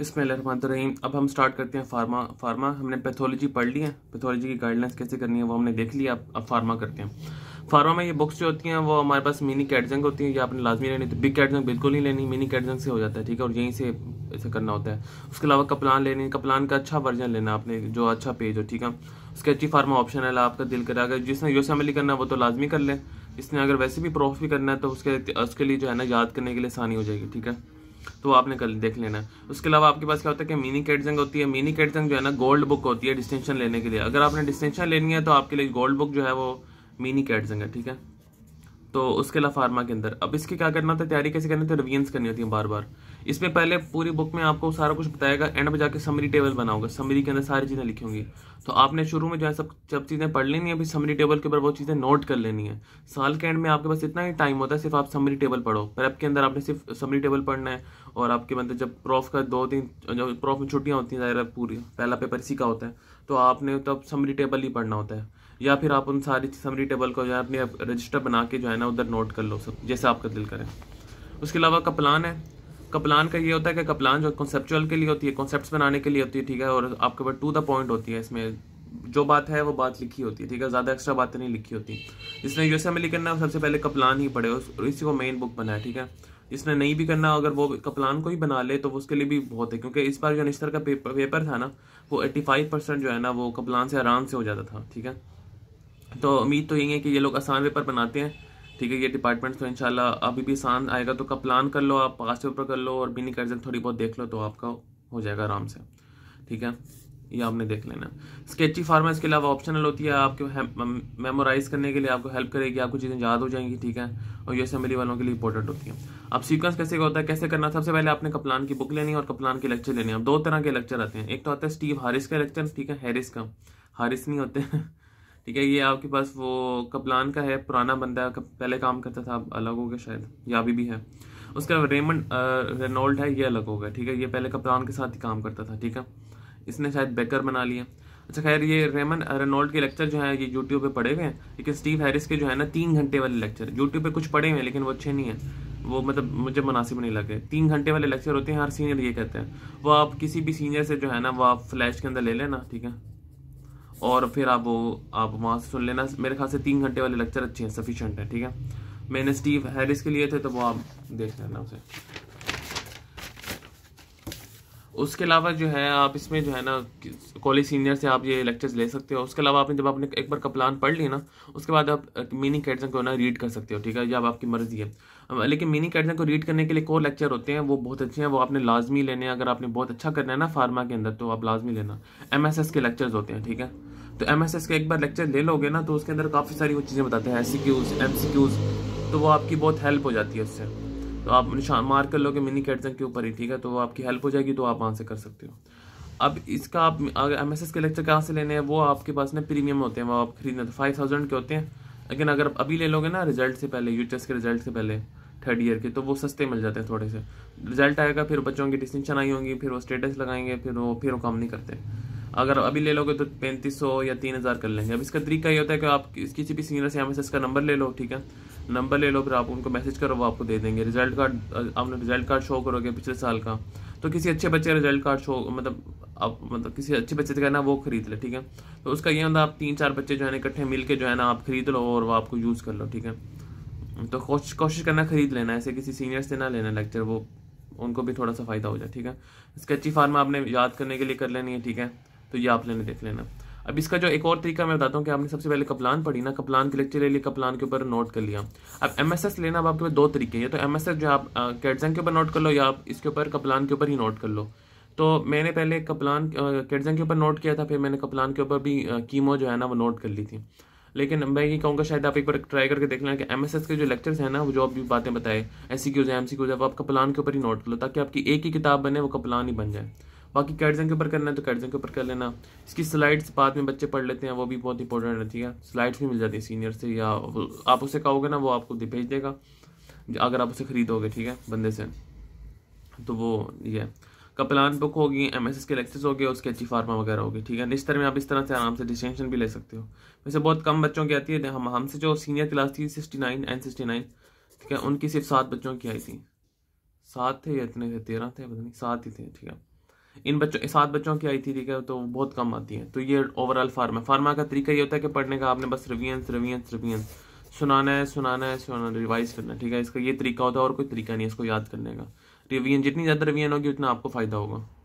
इसमें रहीम अब हम स्टार्ट करते हैं फार्मा फार्मा हमने पैथोलॉजी पढ़ ली है पैथोलॉजी की गाइडलाइंस कैसे करनी है वो हमने देख लिया अब अब फार्मा करते हैं फार्मा में ये बुक्स जो होती हैं वो हमारे पास मिनी कैटजंग होती है या आपने लाजमी लेनी तो बिग कैटजंग बिल्कुल नहीं लेनी मिनी कैटजंग से हो जाता है ठीक है और यहीं से ऐसे करना होता है उसके अलावा कपलान लेनी कपलान का अच्छा वर्जन लेना आपने जो अच्छा पेज हो ठीक है उसके अच्छी फार्मा ऑप्शन है आपका दिल करा अगर जिसने योसमली करना है वो तो लाजमी कर लें इसने अगर वैसे भी प्रॉफ भी करना है तो उसके उसके लिए जो है ना याद करने के लिए आसानी हो जाएगी ठीक है तो आपने कर देख लेना उसके अलावा आपके पास क्या होता है कि मिनी कैटजंग होती है मिनी कैटजंग जो है ना गोल्ड बुक होती है डिस्टिंक्शन लेने के लिए अगर आपने डिस्टिंक्शन लेनी है तो आपके लिए गोल्ड बुक जो है वो मिनी कैटजंग है ठीक है तो उसके अलावा फार्मा के अंदर अब इसकी क्या करना था तैयारी कैसे करनी थी रिवियंस करनी होती है बार बार इसमें पहले पूरी बुक में आपको सारा कुछ बताएगा एंड में जाके समरी टेबल बनाओगे समरी के अंदर सारी चीज़ें लिखी होंगी तो आपने शुरू में जो है सब सब चीज़ें पढ़ लेनी है फिर समरी टेबल के ऊपर वो चीज़ें नोट कर लेनी है साल के एंड में आपके पास इतना ही टाइम होता है सिर्फ आप समरी टेबल पढ़ो प्रेप के अंदर आपने सिर्फ समरी टेबल पढ़ना है और आपके मतलब जब प्रॉफ का दो दिन जब प्रॉफ में छुट्टियाँ होती हैं ज़ाहिर पूरी पहला पेपर इसी का होता है तो आपने तब समरी टेबल ही पढ़ना होता है या फिर आप उन सारी समरी टेबल को जो है अपने रजिस्टर बना के जो है ना उधर नोट कर लो सब जैसे आपका दिल करें उसके अलावा कपलान है कपलान का ये होता है कि कपलान जो कॉन्सेप्चुअल के लिए होती है कॉन्सेप्ट बनाने के लिए होती है ठीक है और आपके पास टू द पॉइंट होती है इसमें जो बात है वो बात लिखी होती है ठीक है ज़्यादा एक्स्ट्रा बातें नहीं लिखी होती जिसने यू एस एम है करना सबसे पहले कपलान ही पढ़े और इसी को मेन बुक बनाया ठीक है जिसने नहीं भी करना अगर वो कपलान को ही बना ले तो उसके लिए भी बहुत है क्योंकि इस बार जो निस्तर का पेपर पेपर था ना वो एट्टी फाइव परसेंट जो है ना वो कपलान से आराम से हो जाता था ठीक है तो उम्मीद तो यही है कि ये लोग आसान पेपर बनाते हैं ठीक है ये डिपार्टमेंट तो इनशाला अभी भी आसान आएगा तो कब प्लान कर लो आप पास पेपर कर लो और बिनी कर्जन थोड़ी बहुत देख लो तो आपका हो जाएगा आराम से ठीक है ये आपने देख लेना स्केची फार्मा इसके अलावा ऑप्शनल होती है आपके मेमोराइज करने के लिए आपको हेल्प करेगी आपको चीज़ें याद हो जाएंगी ठीक है और ये असेंबली वालों के लिए इंपॉर्टेंट होती है अब सीक्वेंस कैसे होता है कैसे करना सबसे पहले आपने कप्लान की बुक लेनी है और कप्लान के लेक्चर लेने अब दो तरह के लेक्चर आते हैं एक तो आता है स्टीव हारिस का लेक्चर ठीक है हैरिस का हारिस नहीं होते ठीक है ये आपके पास वो कपलान का है पुराना बंदा है पहले काम करता था अब अलग हो गया शायद या अभी भी है उसका रेमंड रेनोल्ड है ये अलग हो गया ठीक है ये पहले कपलान के साथ ही काम करता था ठीक है इसने शायद बेकर बना लिया अच्छा खैर ये रेमन रेनोल्ड के लेक्चर जो है ये यूट्यूब पे पड़े हुए हैं लेकिन स्टीव हैरिस के जो है ना तीन घंटे वाले लेक्चर यूट्यूब पे कुछ पड़े हुए हैं लेकिन वो अच्छे नहीं हैं वो मतलब मुझे मुनासिब नहीं लगे तीन घंटे वाले लेक्चर होते हैं हर सीनियर ये कहते हैं वो आप किसी भी सीनियर से जो है ना वो आप फ्लैश के अंदर ले लेना ठीक है और फिर आप वो आप वहाँ से सुन लेना मेरे ख्याल से तीन घंटे वाले लेक्चर अच्छे हैं सफिशेंट है ठीक है मैंने स्टीव हैरिस के लिए थे तो वो आप देख लेना उसे उसके अलावा जो है आप इसमें जो है ना कॉलेज सीनियर से आप ये लेक्चर्स ले सकते हो उसके अलावा आपने जब आपने एक बार कप्लान पढ़ लिया ना उसके बाद आप मिनी कैटजन को ना रीड कर सकते हो ठीक है जब आपकी मर्जी है लेकिन मिनी कैटजन को रीड करने के लिए कोर लेक्चर होते हैं वो बहुत अच्छे हैं वो आपने लाजमी लेने अगर आपने बहुत अच्छा करना है ना फार्मा के अंदर तो आप लाजमी लेना एम के लेक्चर्स होते हैं ठीक है तो एम एस एस का एक बार लेक्चर ले लोगे ना तो उसके अंदर काफ़ी सारी वो चीज़ें बताते हैं एस सी क्यूज तो वो आपकी बहुत हेल्प हो जाती है उससे तो आप निशान मार कर लोगे मिनी कैटजन के ऊपर ही ठीक है तो आपकी हेल्प हो जाएगी तो आप वहाँ से कर सकते हो अब इसका आप अगर एम एस एस के लेक्चर कहाँ से लेने हैं वो आपके पास ना प्रीमियम होते हैं वो आप खरीदने तो फाइव थाउजेंड के होते हैं लेकिन अगर आप अभी ले लोगे ना रिजल्ट से पहले यू के रिजल्ट से पहले थर्ड ईयर के तो वो सस्ते मिल जाते हैं थोड़े से रिजल्ट आएगा फिर बच्चों की डिस्टिंक्शन आई होंगी फिर वो स्टेटस लगाएंगे फिर वो फिर वो काम नहीं करते अगर अभी ले लोगे तो पैंतीस सौ या तीन हज़ार कर लेंगे अब इसका तरीका ये होता है कि आप किसी भी सीनियर से एम का नंबर ले लो ठीक है नंबर ले लो फिर आप उनको मैसेज करो वो आपको दे देंगे रिजल्ट कार्ड आपने रिजल्ट कार्ड शो करोगे पिछले साल का तो किसी अच्छे बच्चे का रिजल्ट कार्ड शो मतलब आप मतलब किसी अच्छे बच्चे से कहना वो खरीद ले ठीक है तो उसका ये होता है आप तीन चार बच्चे जो है ना इकट्ठे मिल जो है ना आप खरीद लो और वो आपको यूज़ कर लो ठीक है तो कोशिश कोशिश करना खरीद लेना ऐसे किसी सीनियर से ना लेना लेक्चर वो उनको भी थोड़ा सा फ़ायदा हो जाए ठीक है स्केची फार्मा आपने याद करने के लिए कर लेनी है ठीक है तो ये आप लेने देख लेना अब इसका जो एक और तरीका मैं बताता हूँ कि आपने सबसे पहले कपलान पढ़ी ना कपलान के लेक्चर ले लिया कपलान के ऊपर नोट कर लिया अब एम एस एस लेना अब आपके पास दो तरीके हैं तो एम एस एस जो आप कैटजंग के ऊपर नोट कर लो या आप इसके ऊपर कपलान के ऊपर ही नोट कर लो तो मैंने पहले कपलान कैटजंग के ऊपर नोट किया था फिर मैंने कपलान के ऊपर भी कीमो जो है ना वो नोट कर ली थी लेकिन मैं ये कहूँगा शायद आप एक बार ट्राई करके देख लेना कि एम के जो लेक्चर्स हैं ना वो जो आप भी बातें बताए एस सी क्यूज हैं एम सी क्यूज है वो आप कपलान के ऊपर ही नोट कर लो ताकि आपकी एक ही किताब बने वो कपलान ही बन जाए बाकी कैटजन के ऊपर करना है तो कैटजन के ऊपर कर लेना इसकी स्लाइड्स बाद में बच्चे पढ़ लेते हैं वो भी बहुत इंपॉर्टेंट रहती है स्लाइड्स भी मिल जाती है सीनियर से या आप उसे कहोगे ना वो आपको भेज देगा अगर आप उसे खरीदोगे ठीक है बंदे से तो वो ये कपलान बुक होगी एम एस एस के लेक्चर्स हो गए उसके अच्छी फार्मा वगैरह होगी ठीक है निस्तर में आप इस तरह से आराम से डिस्टेंशन भी ले सकते हो वैसे बहुत कम बच्चों की आती है हम हमसे जो सीनियर क्लास थी sixty nine and sixty nine ठीक है उनकी सिर्फ सात बच्चों की आई थी सात थे या इतने थे तेरह थे पता नहीं सात ही थे ठीक है इन बच्चों सात बच्चों की आई थी ठीक है तो बहुत कम आती है तो ये ओवरऑल फार्मा फार्मा का तरीका ये होता है कि पढ़ने का आपने बस रिवियंस रिवियंस रिवियंस सुनाना है सुनाना है सुनाना रिवाइज करना है ठीक है इसका ये तरीका होता है और कोई तरीका नहीं है इसको याद करने का रिवियन जितनी ज़्यादा रिवियन होगी उतना आपको फ़ायदा होगा